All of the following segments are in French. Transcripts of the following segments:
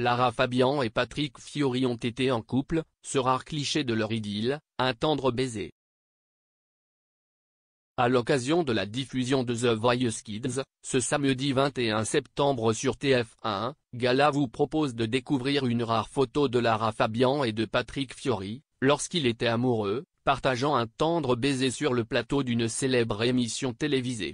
Lara Fabian et Patrick Fiori ont été en couple, ce rare cliché de leur idylle, un tendre baiser. À l'occasion de la diffusion de The Voice Kids, ce samedi 21 septembre sur TF1, Gala vous propose de découvrir une rare photo de Lara Fabian et de Patrick Fiori, lorsqu'ils étaient amoureux, partageant un tendre baiser sur le plateau d'une célèbre émission télévisée.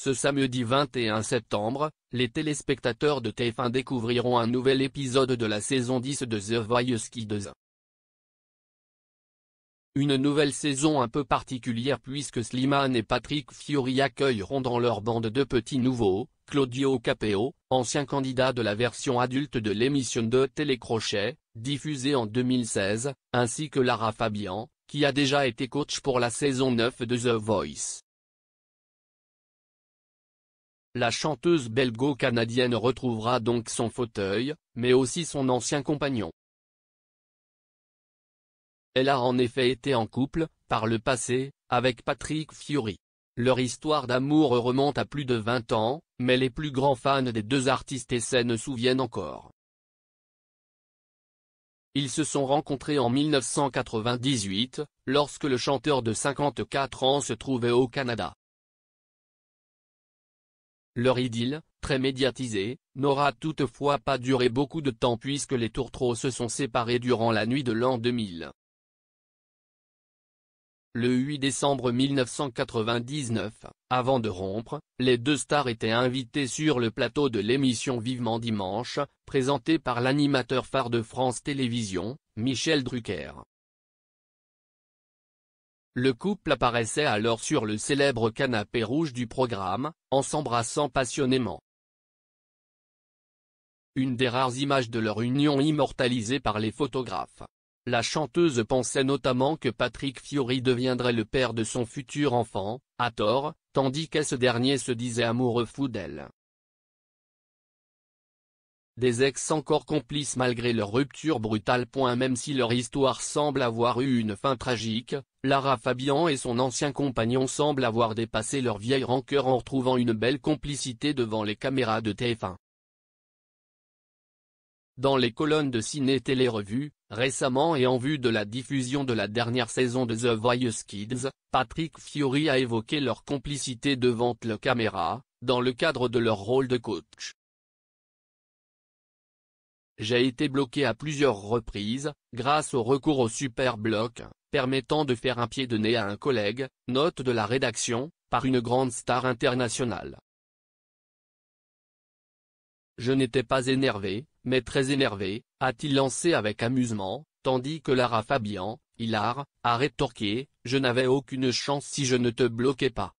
Ce samedi 21 septembre, les téléspectateurs de TF1 découvriront un nouvel épisode de la saison 10 de The Voice Kids. Une nouvelle saison un peu particulière puisque Slimane et Patrick Fiori accueilleront dans leur bande deux petits nouveaux, Claudio Capeo, ancien candidat de la version adulte de l'émission de Télécrochet, diffusée en 2016, ainsi que Lara Fabian, qui a déjà été coach pour la saison 9 de The Voice. La chanteuse belgo-canadienne retrouvera donc son fauteuil, mais aussi son ancien compagnon. Elle a en effet été en couple, par le passé, avec Patrick Fiori. Leur histoire d'amour remonte à plus de 20 ans, mais les plus grands fans des deux artistes essais ne souviennent encore. Ils se sont rencontrés en 1998, lorsque le chanteur de 54 ans se trouvait au Canada. Leur idylle, très médiatisée, n'aura toutefois pas duré beaucoup de temps puisque les tourtereaux se sont séparés durant la nuit de l'an 2000. Le 8 décembre 1999, avant de rompre, les deux stars étaient invités sur le plateau de l'émission Vivement Dimanche, présentée par l'animateur phare de France Télévisions, Michel Drucker. Le couple apparaissait alors sur le célèbre canapé rouge du programme, en s'embrassant passionnément. Une des rares images de leur union immortalisée par les photographes. La chanteuse pensait notamment que Patrick Fiori deviendrait le père de son futur enfant, à tort, tandis que ce dernier se disait amoureux fou d'elle. Des ex encore complices malgré leur rupture brutale. Même si leur histoire semble avoir eu une fin tragique, Lara Fabian et son ancien compagnon semblent avoir dépassé leur vieille rancœur en retrouvant une belle complicité devant les caméras de TF1. Dans les colonnes de Ciné-Télé-Revue, récemment et en vue de la diffusion de la dernière saison de The Voice Kids, Patrick Fiori a évoqué leur complicité devant le caméra, dans le cadre de leur rôle de coach. J'ai été bloqué à plusieurs reprises, grâce au recours au super bloc, permettant de faire un pied de nez à un collègue, note de la rédaction, par une grande star internationale. Je n'étais pas énervé, mais très énervé, a-t-il lancé avec amusement, tandis que Lara Fabian, hilar, a rétorqué, je n'avais aucune chance si je ne te bloquais pas.